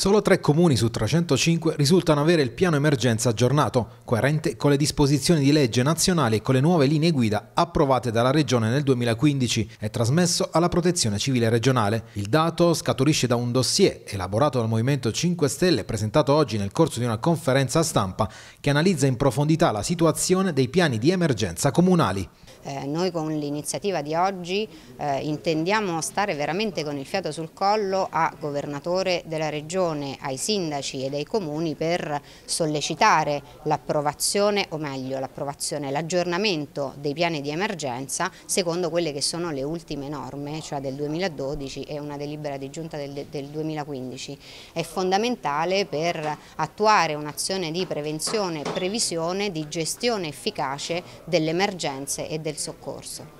Solo tre comuni su 305 risultano avere il piano emergenza aggiornato, coerente con le disposizioni di legge nazionali e con le nuove linee guida approvate dalla Regione nel 2015 e trasmesso alla Protezione Civile regionale. Il dato scaturisce da un dossier elaborato dal Movimento 5 Stelle presentato oggi nel corso di una conferenza stampa che analizza in profondità la situazione dei piani di emergenza comunali. Eh, noi con l'iniziativa di oggi eh, intendiamo stare veramente con il fiato sul collo a governatore della Regione Commissione ai sindaci e ai comuni per sollecitare l'approvazione o meglio l'approvazione, l'aggiornamento dei piani di emergenza secondo quelle che sono le ultime norme, cioè del 2012 e una delibera di giunta del, del 2015. È fondamentale per attuare un'azione di prevenzione, previsione, di gestione efficace delle emergenze e del soccorso.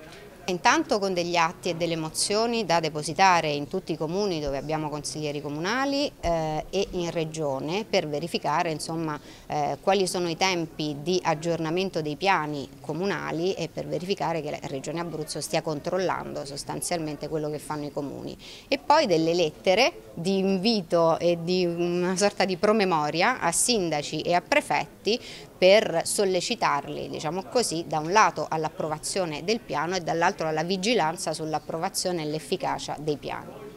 Intanto con degli atti e delle mozioni da depositare in tutti i comuni dove abbiamo consiglieri comunali eh, e in regione per verificare insomma, eh, quali sono i tempi di aggiornamento dei piani comunali e per verificare che la Regione Abruzzo stia controllando sostanzialmente quello che fanno i comuni. E poi delle lettere di invito e di una sorta di promemoria a sindaci e a prefetti per sollecitarli, diciamo così, da un lato all'approvazione del piano e dall'altro peraltro alla vigilanza sull'approvazione e l'efficacia dei piani.